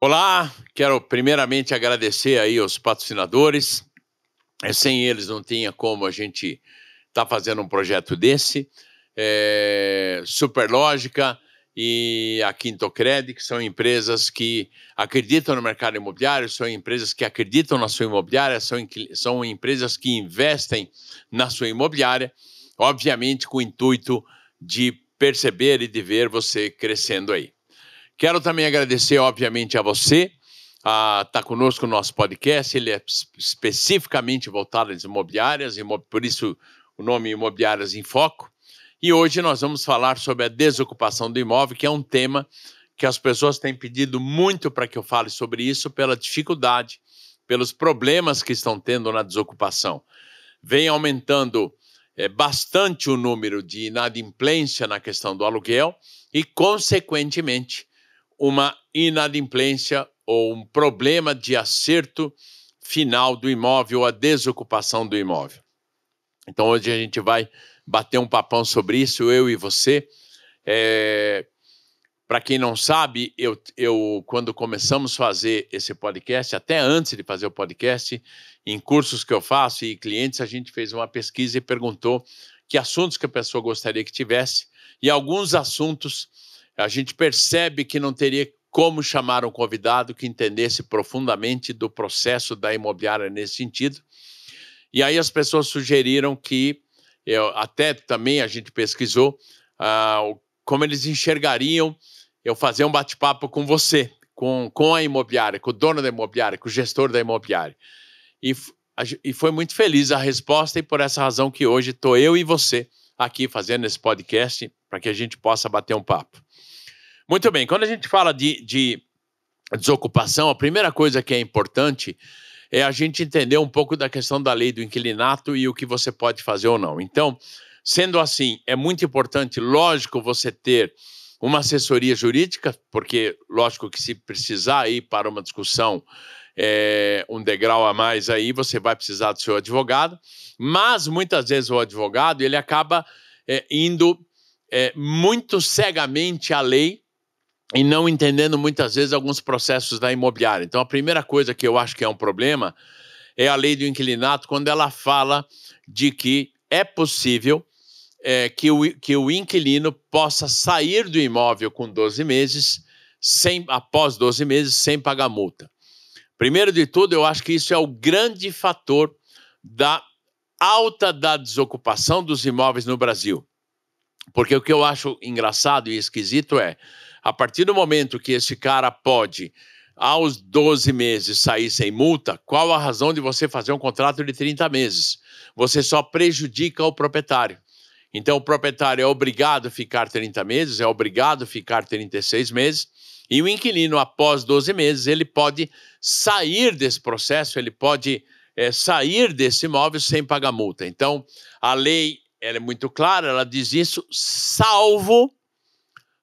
Olá, quero primeiramente agradecer aí aos patrocinadores. Eh, sem eles não tinha como a gente estar tá fazendo um projeto desse. É, Superlógica e a Quintocred, que são empresas que acreditam no mercado imobiliário, são empresas que acreditam na sua imobiliária, são, são empresas que investem na sua imobiliária, obviamente com o intuito de perceber e de ver você crescendo aí. Quero também agradecer, obviamente, a você. Está conosco no nosso podcast, ele é especificamente voltado às imobiliárias, por isso o nome Imobiliárias em Foco. E hoje nós vamos falar sobre a desocupação do imóvel, que é um tema que as pessoas têm pedido muito para que eu fale sobre isso pela dificuldade, pelos problemas que estão tendo na desocupação. Vem aumentando é, bastante o número de inadimplência na questão do aluguel e, consequentemente, uma inadimplência ou um problema de acerto final do imóvel, a desocupação do imóvel. Então hoje a gente vai bater um papão sobre isso, eu e você. É, Para quem não sabe, eu, eu quando começamos a fazer esse podcast, até antes de fazer o podcast, em cursos que eu faço e clientes, a gente fez uma pesquisa e perguntou que assuntos que a pessoa gostaria que tivesse e alguns assuntos a gente percebe que não teria como chamar um convidado que entendesse profundamente do processo da imobiliária nesse sentido. E aí as pessoas sugeriram que, eu, até também a gente pesquisou, ah, como eles enxergariam eu fazer um bate-papo com você, com, com a imobiliária, com o dono da imobiliária, com o gestor da imobiliária. E, a, e foi muito feliz a resposta, e por essa razão que hoje estou eu e você aqui fazendo esse podcast para que a gente possa bater um papo. Muito bem, quando a gente fala de, de desocupação, a primeira coisa que é importante é a gente entender um pouco da questão da lei do inquilinato e o que você pode fazer ou não. Então, sendo assim, é muito importante, lógico, você ter uma assessoria jurídica, porque lógico que se precisar ir para uma discussão é, um degrau a mais aí, você vai precisar do seu advogado, mas muitas vezes o advogado ele acaba é, indo é, muito cegamente à lei e não entendendo muitas vezes alguns processos da imobiliária. Então a primeira coisa que eu acho que é um problema é a lei do inquilinato quando ela fala de que é possível é, que, o, que o inquilino possa sair do imóvel com 12 meses, sem, após 12 meses, sem pagar multa. Primeiro de tudo, eu acho que isso é o grande fator da alta da desocupação dos imóveis no Brasil. Porque o que eu acho engraçado e esquisito é, a partir do momento que esse cara pode, aos 12 meses, sair sem multa, qual a razão de você fazer um contrato de 30 meses? Você só prejudica o proprietário. Então, o proprietário é obrigado a ficar 30 meses, é obrigado a ficar 36 meses, e o inquilino, após 12 meses, ele pode sair desse processo, ele pode é, sair desse imóvel sem pagar multa. Então, a lei ela é muito clara, ela diz isso, salvo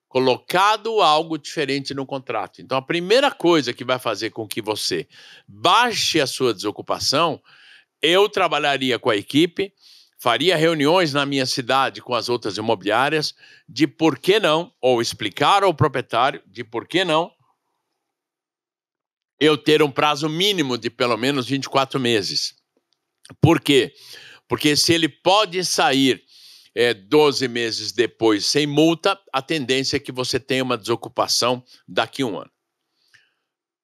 colocado algo diferente no contrato. Então, a primeira coisa que vai fazer com que você baixe a sua desocupação, eu trabalharia com a equipe faria reuniões na minha cidade com as outras imobiliárias de por que não, ou explicar ao proprietário de por que não eu ter um prazo mínimo de pelo menos 24 meses. Por quê? Porque se ele pode sair é, 12 meses depois sem multa, a tendência é que você tenha uma desocupação daqui a um ano.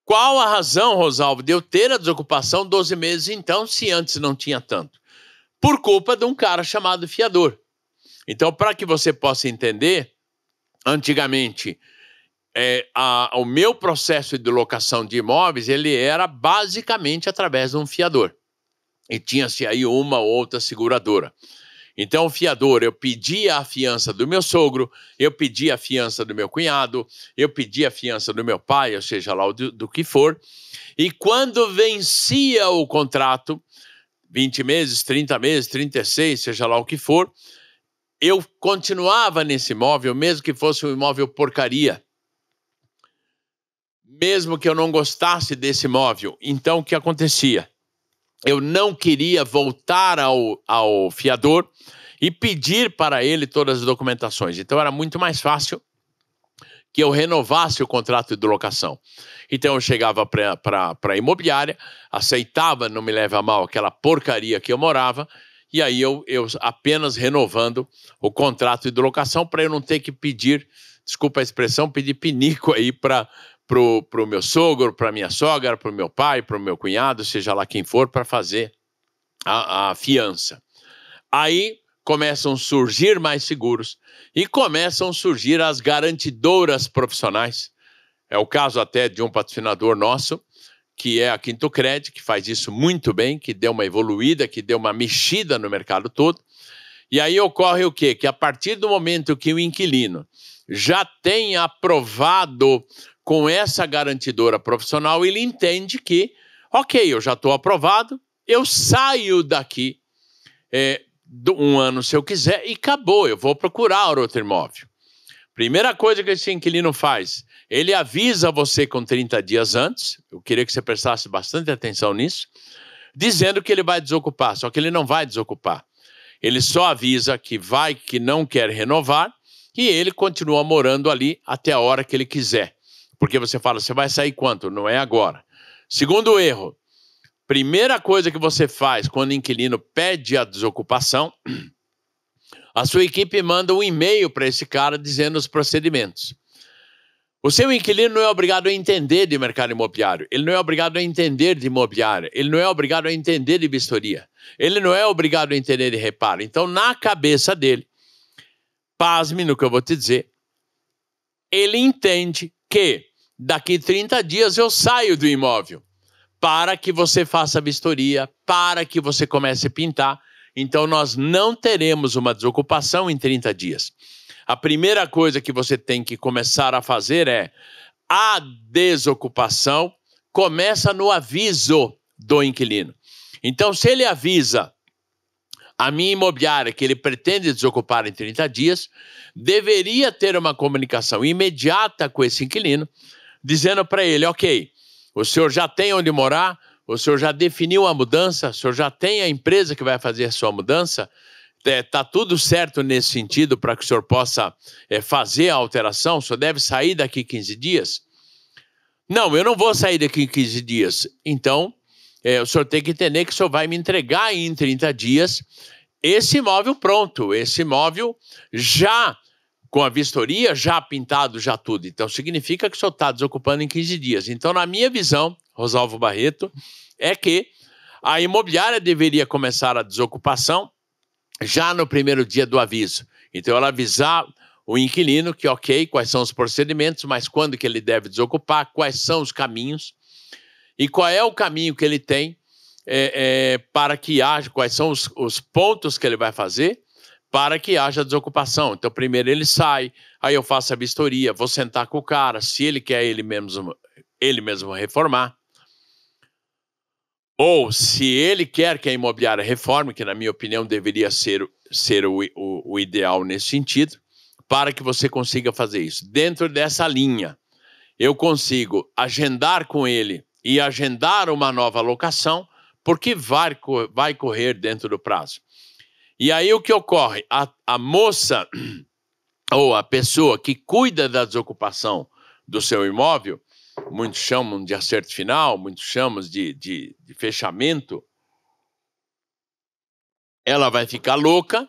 Qual a razão, Rosalvo, de eu ter a desocupação 12 meses então, se antes não tinha tanto? por culpa de um cara chamado fiador. Então, para que você possa entender, antigamente é, a, o meu processo de locação de imóveis ele era basicamente através de um fiador e tinha-se aí uma ou outra seguradora. Então, o fiador, eu pedia a fiança do meu sogro, eu pedia a fiança do meu cunhado, eu pedia a fiança do meu pai, ou seja lá do, do que for. E quando vencia o contrato, 20 meses, 30 meses, 36, seja lá o que for, eu continuava nesse imóvel, mesmo que fosse um imóvel porcaria. Mesmo que eu não gostasse desse imóvel. Então, o que acontecia? Eu não queria voltar ao, ao fiador e pedir para ele todas as documentações. Então, era muito mais fácil que eu renovasse o contrato de locação. Então eu chegava para a imobiliária, aceitava, não me leve a mal, aquela porcaria que eu morava, e aí eu, eu apenas renovando o contrato de locação para eu não ter que pedir, desculpa a expressão, pedir pinico aí para o meu sogro, para minha sogra, para o meu pai, para o meu cunhado, seja lá quem for, para fazer a, a fiança. Aí começam a surgir mais seguros e começam a surgir as garantidoras profissionais. É o caso até de um patrocinador nosso, que é a Quinto Crédito, que faz isso muito bem, que deu uma evoluída, que deu uma mexida no mercado todo. E aí ocorre o quê? Que a partir do momento que o inquilino já tem aprovado com essa garantidora profissional, ele entende que, ok, eu já estou aprovado, eu saio daqui é, um ano se eu quiser e acabou, eu vou procurar outro imóvel. Primeira coisa que esse inquilino faz, ele avisa você com 30 dias antes, eu queria que você prestasse bastante atenção nisso, dizendo que ele vai desocupar, só que ele não vai desocupar. Ele só avisa que vai, que não quer renovar, e ele continua morando ali até a hora que ele quiser. Porque você fala, você vai sair quanto? Não é agora. Segundo erro, Primeira coisa que você faz quando o inquilino pede a desocupação, a sua equipe manda um e-mail para esse cara dizendo os procedimentos. O seu inquilino não é obrigado a entender de mercado imobiliário, ele não é obrigado a entender de imobiliária, ele não é obrigado a entender de vistoria, ele não é obrigado a entender de reparo. Então, na cabeça dele, pasme no que eu vou te dizer, ele entende que daqui 30 dias eu saio do imóvel para que você faça vistoria, para que você comece a pintar. Então, nós não teremos uma desocupação em 30 dias. A primeira coisa que você tem que começar a fazer é a desocupação começa no aviso do inquilino. Então, se ele avisa a minha imobiliária que ele pretende desocupar em 30 dias, deveria ter uma comunicação imediata com esse inquilino, dizendo para ele: ok, o senhor já tem onde morar, o senhor já definiu a mudança, o senhor já tem a empresa que vai fazer a sua mudança. Está é, tá tudo certo nesse sentido para que o senhor possa é, fazer a alteração? O senhor deve sair daqui 15 dias? Não, eu não vou sair daqui 15 dias. Então, é, o senhor tem que entender que o senhor vai me entregar em 30 dias esse imóvel pronto, esse imóvel já com a vistoria já pintado, já tudo. Então, significa que só está desocupando em 15 dias. Então, na minha visão, Rosalvo Barreto, é que a imobiliária deveria começar a desocupação já no primeiro dia do aviso. Então, ela avisar o inquilino que, ok, quais são os procedimentos, mas quando que ele deve desocupar, quais são os caminhos e qual é o caminho que ele tem é, é, para que haja, quais são os, os pontos que ele vai fazer para que haja desocupação. Então, primeiro ele sai, aí eu faço a vistoria, vou sentar com o cara, se ele quer ele mesmo, ele mesmo reformar. Ou se ele quer que a imobiliária reforme, que na minha opinião deveria ser, ser o, o, o ideal nesse sentido, para que você consiga fazer isso. Dentro dessa linha, eu consigo agendar com ele e agendar uma nova locação, porque vai, vai correr dentro do prazo. E aí o que ocorre? A, a moça ou a pessoa que cuida da desocupação do seu imóvel, muitos chamam de acerto final, muitos chamam de, de, de fechamento, ela vai ficar louca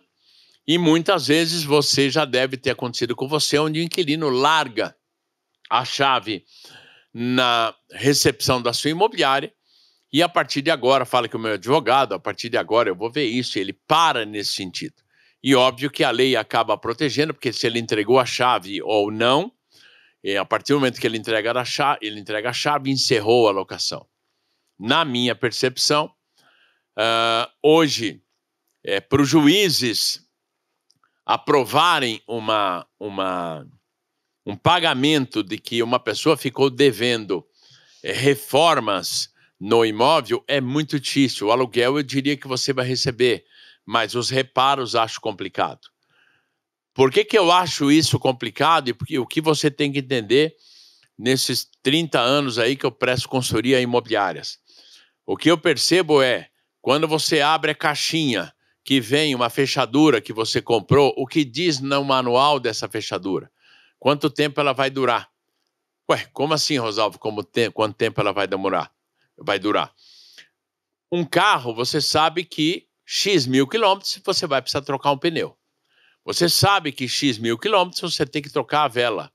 e muitas vezes você já deve ter acontecido com você, onde o inquilino larga a chave na recepção da sua imobiliária e a partir de agora, fala que o meu advogado, a partir de agora eu vou ver isso, ele para nesse sentido. E óbvio que a lei acaba protegendo, porque se ele entregou a chave ou não, é, a partir do momento que ele entrega a chave, ele entrega a chave, encerrou a locação. Na minha percepção, uh, hoje, é, para os juízes aprovarem uma, uma, um pagamento de que uma pessoa ficou devendo é, reformas no imóvel é muito difícil. O aluguel eu diria que você vai receber, mas os reparos acho complicado. Por que, que eu acho isso complicado? E porque o que você tem que entender nesses 30 anos aí que eu presto consultoria imobiliárias. O que eu percebo é, quando você abre a caixinha que vem uma fechadura que você comprou, o que diz no manual dessa fechadura? Quanto tempo ela vai durar? Ué, como assim, Rosalvo? Como te quanto tempo ela vai demorar? vai durar. Um carro, você sabe que X mil quilômetros você vai precisar trocar um pneu. Você sabe que X mil quilômetros você tem que trocar a vela.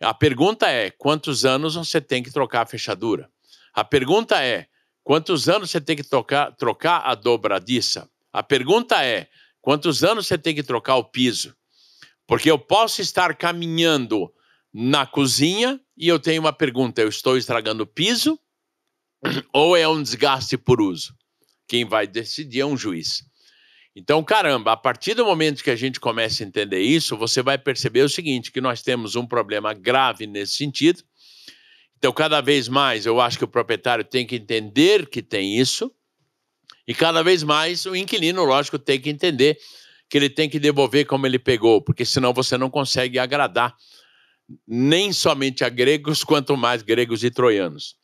A pergunta é: quantos anos você tem que trocar a fechadura? A pergunta é: quantos anos você tem que trocar, trocar a dobradiça? A pergunta é: quantos anos você tem que trocar o piso? Porque eu posso estar caminhando na cozinha e eu tenho uma pergunta: eu estou estragando o piso ou é um desgaste por uso. Quem vai decidir é um juiz. Então, caramba, a partir do momento que a gente começa a entender isso, você vai perceber o seguinte: que nós temos um problema grave nesse sentido. Então, cada vez mais, eu acho que o proprietário tem que entender que tem isso, e cada vez mais o inquilino, lógico, tem que entender que ele tem que devolver como ele pegou, porque senão você não consegue agradar nem somente a gregos, quanto mais gregos e troianos.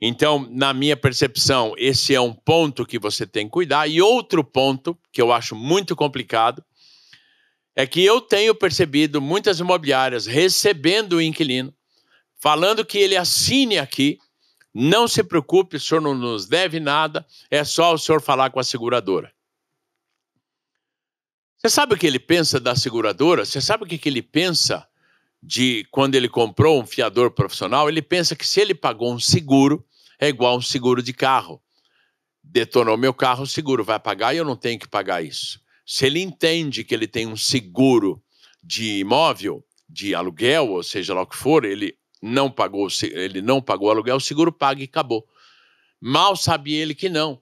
Então, na minha percepção, esse é um ponto que você tem que cuidar. E outro ponto que eu acho muito complicado é que eu tenho percebido muitas imobiliárias recebendo o inquilino, falando que ele assine aqui, não se preocupe, o senhor não nos deve nada, é só o senhor falar com a seguradora. Você sabe o que ele pensa da seguradora? Você sabe o que, ele pensa de quando ele comprou um fiador profissional? Ele pensa que se ele pagou um seguro, é igual um seguro de carro. Detonou meu carro, o seguro vai pagar e eu não tenho que pagar isso. Se ele entende que ele tem um seguro de imóvel, de aluguel, ou seja lá o que for, ele não pagou, ele não pagou o aluguel, o seguro paga e acabou. Mal sabia ele que não.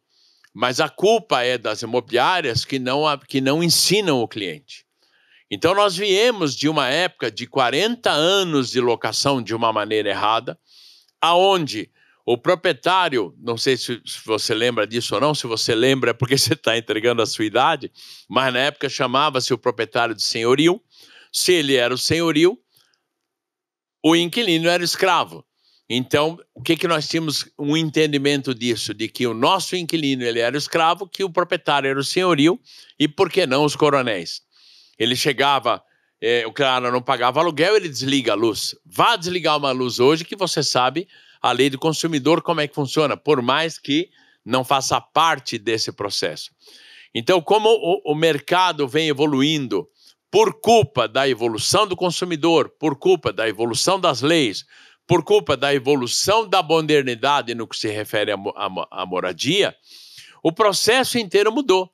Mas a culpa é das imobiliárias que não, que não ensinam o cliente. Então, nós viemos de uma época de 40 anos de locação de uma maneira errada, aonde o proprietário, não sei se você lembra disso ou não, se você lembra é porque você está entregando a sua idade, mas na época chamava-se o proprietário de senhorio. Se ele era o senhorio, o inquilino era escravo. Então, o que, que nós tínhamos um entendimento disso? De que o nosso inquilino ele era o escravo, que o proprietário era o senhorio, e por que não os coronéis? Ele chegava, eh, o cara não pagava aluguel, ele desliga a luz. Vá desligar uma luz hoje que você sabe a lei do consumidor, como é que funciona, por mais que não faça parte desse processo. Então, como o, o mercado vem evoluindo por culpa da evolução do consumidor, por culpa da evolução das leis, por culpa da evolução da modernidade no que se refere à moradia, o processo inteiro mudou.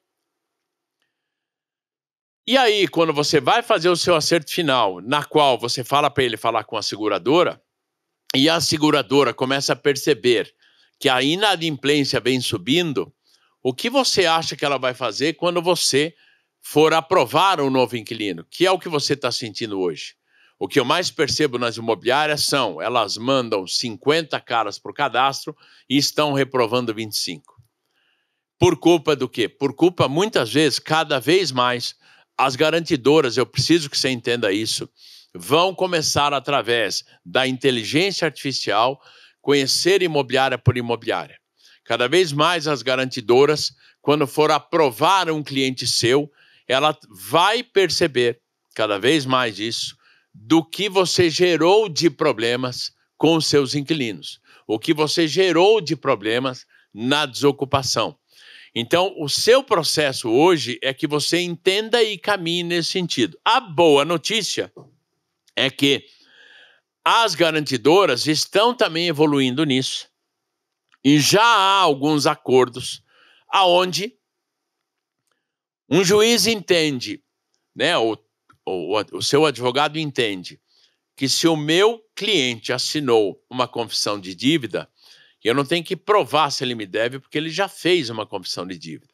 E aí, quando você vai fazer o seu acerto final, na qual você fala para ele falar com a seguradora, e a seguradora começa a perceber que a inadimplência vem subindo, o que você acha que ela vai fazer quando você for aprovar um novo inquilino? Que é o que você está sentindo hoje. O que eu mais percebo nas imobiliárias são elas mandam 50 caras para o cadastro e estão reprovando 25. Por culpa do quê? Por culpa, muitas vezes, cada vez mais, as garantidoras, eu preciso que você entenda isso, vão começar, através da inteligência artificial, conhecer imobiliária por imobiliária. Cada vez mais as garantidoras, quando for aprovar um cliente seu, ela vai perceber cada vez mais isso do que você gerou de problemas com seus inquilinos, o que você gerou de problemas na desocupação. Então, o seu processo hoje é que você entenda e caminhe nesse sentido. A boa notícia é que as garantidoras estão também evoluindo nisso. E já há alguns acordos aonde um juiz entende, né, ou, ou o seu advogado entende que se o meu cliente assinou uma confissão de dívida, eu não tenho que provar se ele me deve, porque ele já fez uma confissão de dívida.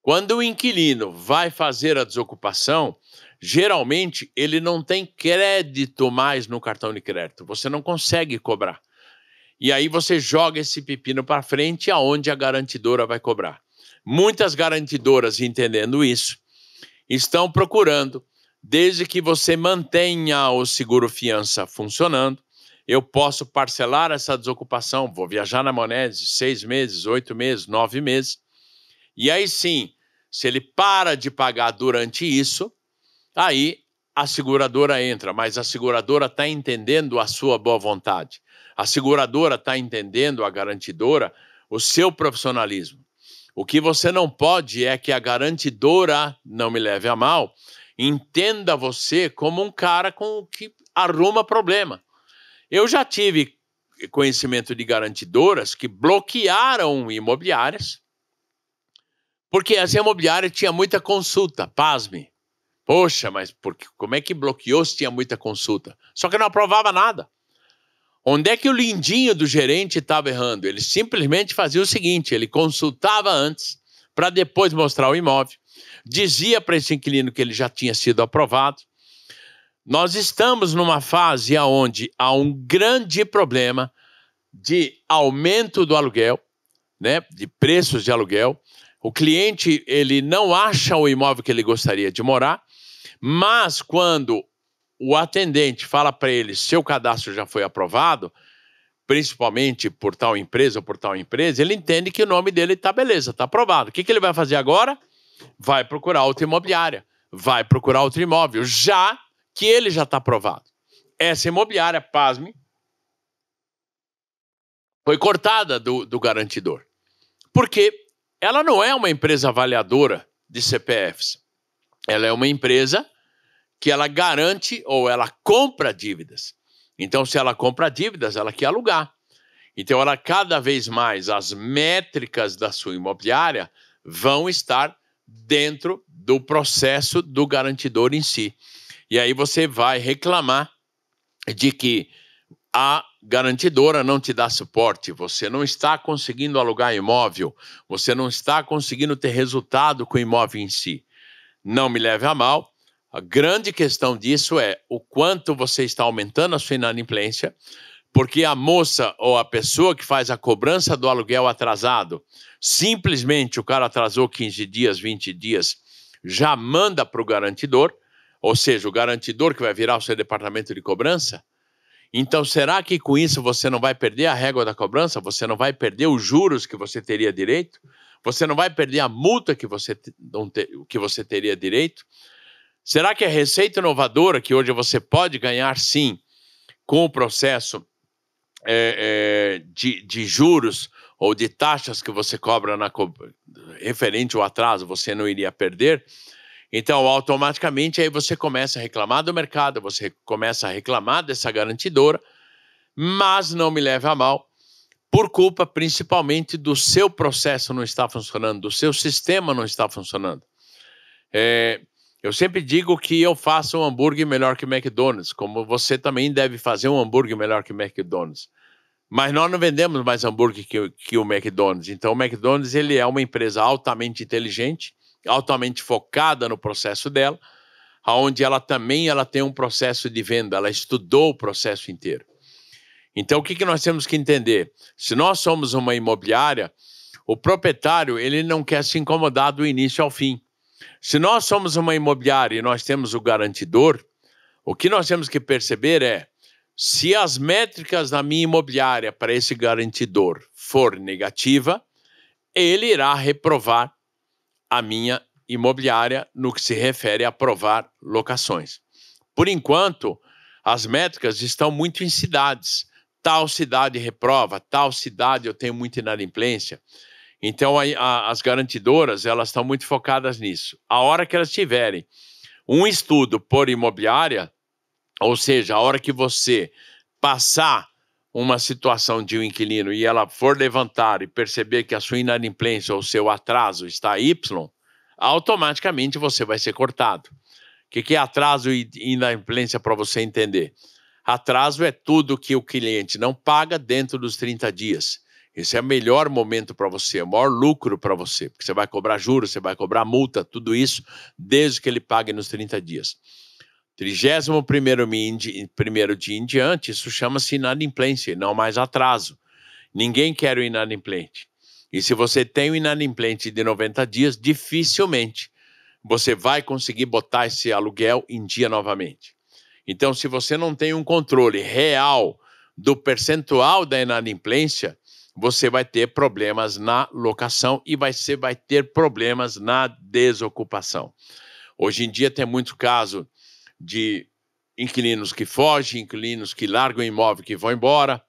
Quando o inquilino vai fazer a desocupação, geralmente ele não tem crédito mais no cartão de crédito. Você não consegue cobrar. E aí você joga esse pepino para frente aonde a garantidora vai cobrar. Muitas garantidoras, entendendo isso, estão procurando, desde que você mantenha o seguro fiança funcionando, eu posso parcelar essa desocupação, vou viajar na Monese seis meses, oito meses, nove meses, e aí sim, se ele para de pagar durante isso, Aí a seguradora entra, mas a seguradora está entendendo a sua boa vontade. A seguradora está entendendo, a garantidora, o seu profissionalismo. O que você não pode é que a garantidora, não me leve a mal, entenda você como um cara com que arruma problema. Eu já tive conhecimento de garantidoras que bloquearam imobiliárias, porque as imobiliárias tinham muita consulta, pasme. Poxa, mas porque, como é que bloqueou se tinha muita consulta? Só que não aprovava nada. Onde é que o lindinho do gerente estava errando? Ele simplesmente fazia o seguinte: ele consultava antes, para depois mostrar o imóvel, dizia para esse inquilino que ele já tinha sido aprovado. Nós estamos numa fase onde há um grande problema de aumento do aluguel, né, de preços de aluguel. O cliente ele não acha o imóvel que ele gostaria de morar mas quando o atendente fala para ele seu cadastro já foi aprovado, principalmente por tal empresa ou por tal empresa, ele entende que o nome dele está beleza, está aprovado. O que, que ele vai fazer agora? Vai procurar outra imobiliária, vai procurar outro imóvel, já que ele já está aprovado. Essa imobiliária, pasme, foi cortada do, do garantidor, porque ela não é uma empresa avaliadora de CPFs. Ela é uma empresa que ela garante ou ela compra dívidas. Então, se ela compra dívidas, ela quer alugar. Então, ela cada vez mais as métricas da sua imobiliária vão estar dentro do processo do garantidor em si. E aí você vai reclamar de que a garantidora não te dá suporte, você não está conseguindo alugar imóvel, você não está conseguindo ter resultado com o imóvel em si. Não me leve a mal, a grande questão disso é o quanto você está aumentando a sua inadimplência, porque a moça ou a pessoa que faz a cobrança do aluguel atrasado, simplesmente o cara atrasou 15 dias, 20 dias, já manda para o garantidor, ou seja, o garantidor que vai virar o seu departamento de cobrança. Então, será que com isso você não vai perder a régua da cobrança? Você não vai perder os juros que você teria direito? Você não vai perder a multa que você, te, que você teria direito? Será que a receita inovadora que hoje você pode ganhar sim com o processo é, é, de, de, juros ou de taxas que você cobra na, referente ao atraso, você não iria perder? Então, automaticamente, aí você começa a reclamar do mercado, você começa a reclamar dessa garantidora, mas não me leve a mal, por culpa principalmente do seu processo não estar funcionando, do seu sistema não estar funcionando. É, eu sempre digo que eu faço um hambúrguer melhor que McDonald's, como você também deve fazer um hambúrguer melhor que McDonald's. Mas nós não vendemos mais hambúrguer que, que o McDonald's. Então, o McDonald's ele é uma empresa altamente inteligente, altamente focada no processo dela, aonde ela também ela tem um processo de venda, ela estudou o processo inteiro. Então, o que, que nós temos que entender? Se nós somos uma imobiliária, o proprietário ele não quer se incomodar do início ao fim. Se nós somos uma imobiliária e nós temos o garantidor, o que nós temos que perceber é se as métricas da minha imobiliária para esse garantidor for negativa, ele irá reprovar a minha imobiliária no que se refere a aprovar locações. Por enquanto, as métricas estão muito em cidades. Tal cidade reprova, tal cidade eu tenho muita inadimplência. Então, a, a, as garantidoras, elas estão muito focadas nisso. A hora que elas tiverem um estudo por imobiliária, ou seja, a hora que você passar uma situação de um inquilino e ela for levantar e perceber que a sua inadimplência ou seu atraso está Y, automaticamente você vai ser cortado. O que, que é atraso e inadimplência para você entender? Atraso é tudo que o cliente não paga dentro dos 30 dias. Esse é o melhor momento para você, o maior lucro para você, porque você vai cobrar juros, você vai cobrar multa, tudo isso, desde que ele pague nos 30 dias. 31 primeiro, primeiro dia em diante, isso chama-se inadimplência, não mais atraso. Ninguém quer o inadimplente. E se você tem o inadimplente de 90 dias, dificilmente você vai conseguir botar esse aluguel em dia novamente. Então, se você não tem um controle real do percentual da inadimplência, você vai ter problemas na locação e você vai ter problemas na desocupação. Hoje em dia tem muito caso de inquilinos que fogem, inquilinos que largam o imóvel que vão embora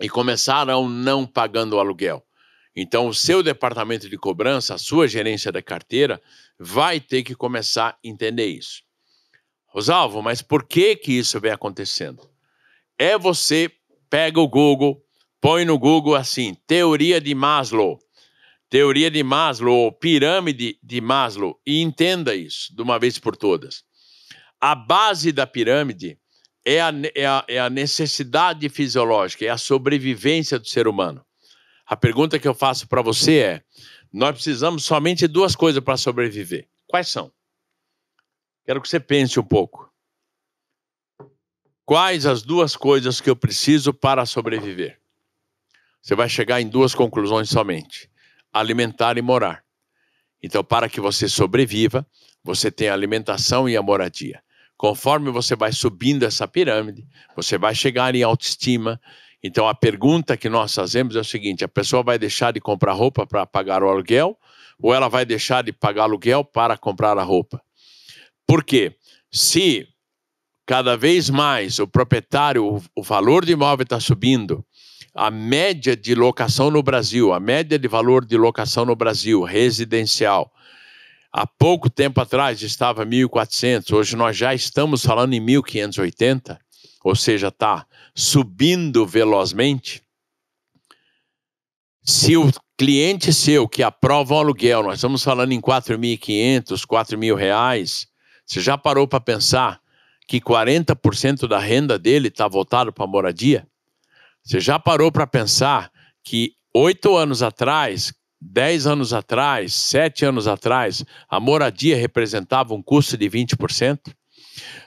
e começaram não pagando o aluguel. Então, o seu departamento de cobrança, a sua gerência da carteira, vai ter que começar a entender isso. Rosalvo, mas por que que isso vem acontecendo? É você pega o Google, Põe no Google assim: teoria de Maslow. Teoria de Maslow, ou pirâmide de Maslow, e entenda isso de uma vez por todas. A base da pirâmide é a, é a, é a necessidade fisiológica, é a sobrevivência do ser humano. A pergunta que eu faço para você é: nós precisamos somente de duas coisas para sobreviver. Quais são? Quero que você pense um pouco. Quais as duas coisas que eu preciso para sobreviver? você vai chegar em duas conclusões somente: alimentar e morar. Então, para que você sobreviva, você tem a alimentação e a moradia. Conforme você vai subindo essa pirâmide, você vai chegar em autoestima. Então, a pergunta que nós fazemos é o seguinte: a pessoa vai deixar de comprar roupa para pagar o aluguel ou ela vai deixar de pagar aluguel para comprar a roupa? Por quê? Se cada vez mais o proprietário, o valor do imóvel está subindo, a média de locação no Brasil, a média de valor de locação no Brasil residencial, há pouco tempo atrás estava 1.400, hoje nós já estamos falando em 1.580, ou seja, está subindo velozmente. Se o cliente seu que aprova o aluguel, nós estamos falando em 4.500, 4.000 reais, você já parou para pensar que 40% da renda dele está voltado para a moradia? Você já parou para pensar que oito anos atrás, dez anos atrás, sete anos atrás, a moradia representava um custo de 20%?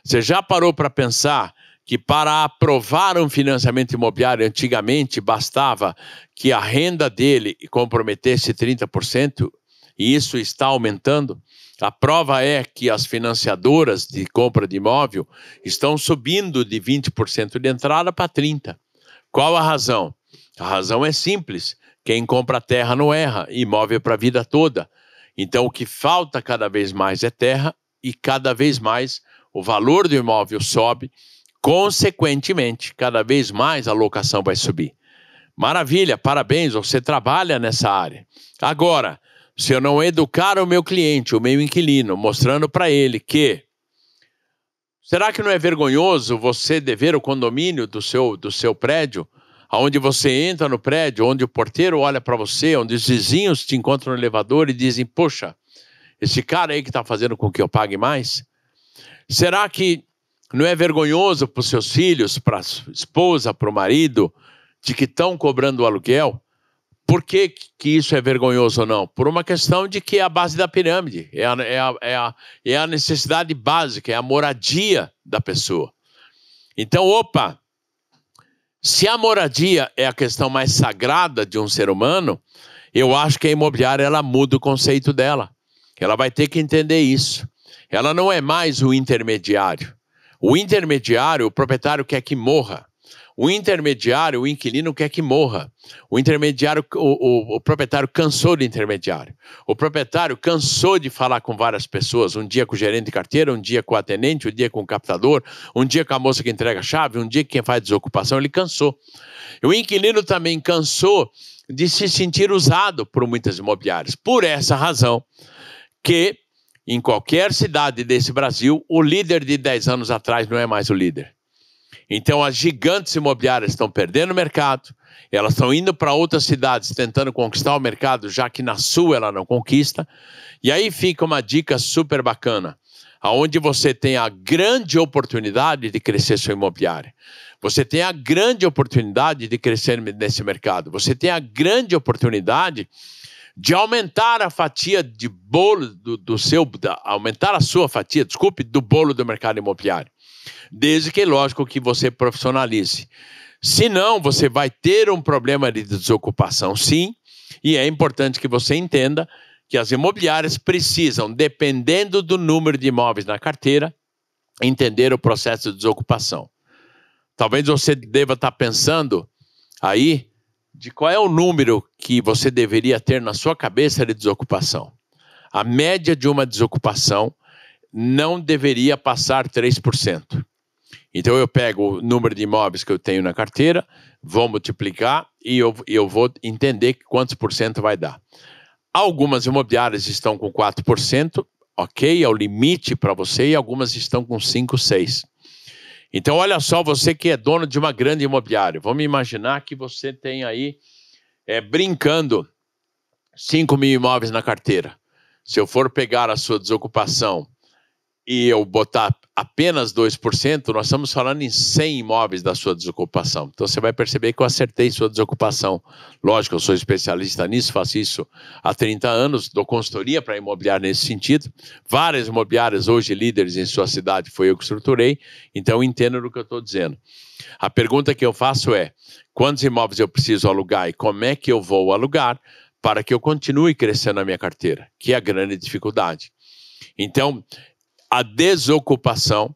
Você já parou para pensar que para aprovar um financiamento imobiliário antigamente bastava que a renda dele comprometesse 30%? E isso está aumentando? A prova é que as financiadoras de compra de imóvel estão subindo de 20% de entrada para 30%. Qual a razão? A razão é simples: quem compra terra não erra imóvel para a vida toda. Então, o que falta cada vez mais é terra e cada vez mais o valor do imóvel sobe, consequentemente, cada vez mais a locação vai subir. Maravilha, parabéns, você trabalha nessa área. Agora, se eu não educar o meu cliente, o meu inquilino, mostrando para ele que Será que não é vergonhoso você dever o condomínio do seu, do seu prédio, aonde você entra no prédio, onde o porteiro olha para você, onde os vizinhos te encontram no elevador e dizem: Poxa, esse cara aí que está fazendo com que eu pague mais? Será que não é vergonhoso para os seus filhos, para a esposa, para o marido, de que estão cobrando o aluguel? Por que, que isso é vergonhoso ou não? Por uma questão de que é a base da pirâmide, é a, é a, é a, é a necessidade básica, é a moradia da pessoa. Então, opa, se a moradia é a questão mais sagrada de um ser humano, eu acho que a imobiliária ela muda o conceito dela. Ela vai ter que entender isso. Ela não é mais o intermediário. O intermediário, o proprietário quer que morra. O intermediário, o inquilino quer que morra. O intermediário, o, o, o, proprietário cansou do intermediário. O proprietário cansou de falar com várias pessoas, um dia com o gerente de carteira, um dia com o atendente, um dia com o captador, um dia com a moça que entrega a chave, um dia com quem faz desocupação, ele cansou. O inquilino também cansou de se sentir usado por muitas imobiliárias. Por essa razão que em qualquer cidade desse Brasil, o líder de 10 anos atrás não é mais o líder. Então, as gigantes imobiliárias estão perdendo o mercado, elas estão indo para outras cidades tentando conquistar o mercado, já que na sua ela não conquista. E aí fica uma dica super bacana, aonde você tem a grande oportunidade de crescer sua imobiliária. Você tem a grande oportunidade de crescer nesse mercado. Você tem a grande oportunidade de aumentar a fatia de bolo do, do seu, da, aumentar a sua fatia, desculpe, do bolo do mercado imobiliário. Desde que, lógico, que você profissionalize. Se não, você vai ter um problema de desocupação, sim, e é importante que você entenda que as imobiliárias precisam, dependendo do número de imóveis na carteira, entender o processo de desocupação. Talvez você deva estar tá pensando aí de qual é o número que você deveria ter na sua cabeça de desocupação. A média de uma desocupação não deveria passar 3%. Então eu pego o número de imóveis que eu tenho na carteira, vou multiplicar e eu, eu vou entender quantos por cento vai dar. Algumas imobiliárias estão com 4%, ok, é o limite para você, e algumas estão com 5, 6. Então olha só, você que é dono de uma grande imobiliária, vamos imaginar que você tem aí, é, brincando, 5 mil imóveis na carteira. Se eu for pegar a sua desocupação e eu botar apenas 2%, nós estamos falando em 100 imóveis da sua desocupação. Então você vai perceber que eu acertei sua desocupação. Lógico, eu sou especialista nisso, faço isso há 30 anos, dou consultoria para imobiliário nesse sentido. Várias imobiliárias hoje líderes em sua cidade foi eu que estruturei, então entendo o que eu estou dizendo. A pergunta que eu faço é: quantos imóveis eu preciso alugar e como é que eu vou alugar para que eu continue crescendo a minha carteira? Que é a grande dificuldade. Então, a desocupação,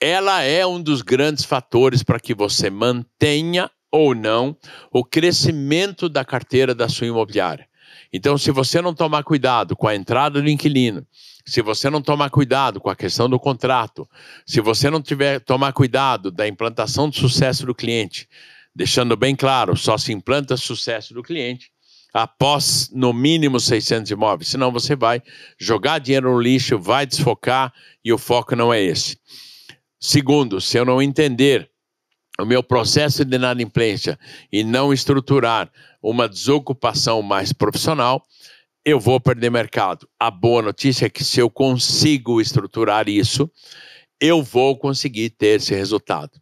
ela é um dos grandes fatores para que você mantenha ou não o crescimento da carteira da sua imobiliária. Então, se você não tomar cuidado com a entrada do inquilino, se você não tomar cuidado com a questão do contrato, se você não tiver tomar cuidado da implantação de sucesso do cliente, deixando bem claro, só se implanta sucesso do cliente, após no mínimo 600 imóveis, senão você vai jogar dinheiro no lixo, vai desfocar e o foco não é esse. Segundo, se eu não entender o meu processo de inadimplência e não estruturar uma desocupação mais profissional, eu vou perder mercado. A boa notícia é que se eu consigo estruturar isso, eu vou conseguir ter esse resultado.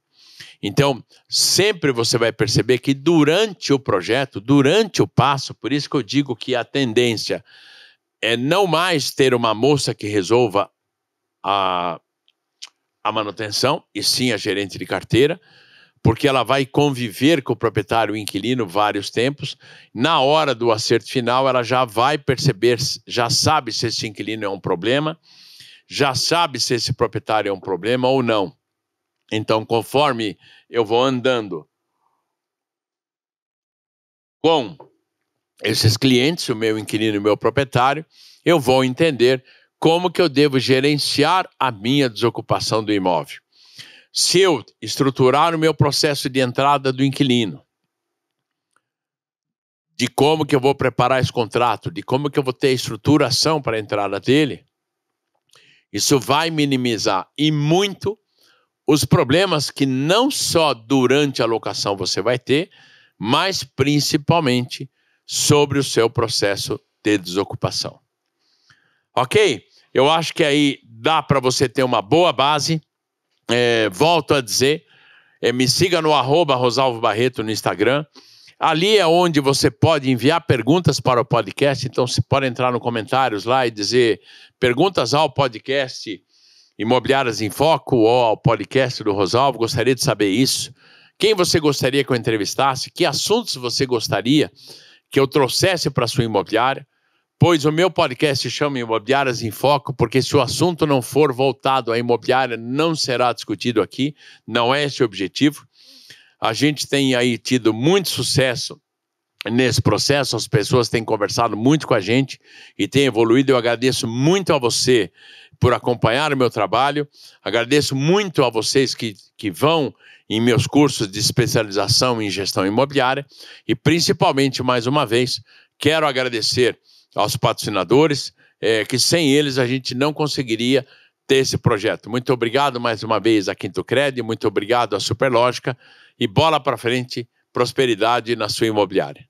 Então, sempre você vai perceber que durante o projeto, durante o passo, por isso que eu digo que a tendência é não mais ter uma moça que resolva a, a manutenção, e sim a gerente de carteira, porque ela vai conviver com o proprietário e o inquilino vários tempos. Na hora do acerto final, ela já vai perceber, já sabe se esse inquilino é um problema, já sabe se esse proprietário é um problema ou não. Então, conforme eu vou andando com esses clientes, o meu inquilino e o meu proprietário, eu vou entender como que eu devo gerenciar a minha desocupação do imóvel. Se eu estruturar o meu processo de entrada do inquilino, de como que eu vou preparar esse contrato, de como que eu vou ter a estruturação para a entrada dele, isso vai minimizar e muito os problemas que não só durante a locação você vai ter, mas principalmente sobre o seu processo de desocupação. Ok? Eu acho que aí dá para você ter uma boa base. É, volto a dizer, é, me siga no arroba Rosalvo Barreto no Instagram. Ali é onde você pode enviar perguntas para o podcast, então você pode entrar no comentários lá e dizer perguntas ao podcast Imobiliárias em Foco ou ao podcast do Rosalvo. Gostaria de saber isso. Quem você gostaria que eu entrevistasse? Que assuntos você gostaria que eu trouxesse para sua imobiliária? Pois o meu podcast se chama Imobiliárias em Foco, porque se o assunto não for voltado à imobiliária, não será discutido aqui. Não é esse o objetivo. A gente tem aí tido muito sucesso nesse processo, as pessoas têm conversado muito com a gente e têm evoluído. Eu agradeço muito a você por acompanhar o meu trabalho. Agradeço muito a vocês que, que vão em meus cursos de especialização em gestão imobiliária e, principalmente, mais uma vez, quero agradecer aos patrocinadores, é, que sem eles a gente não conseguiria ter esse projeto. Muito obrigado mais uma vez a Quinto Crédito, muito obrigado à Superlógica e bola para frente, prosperidade na sua imobiliária.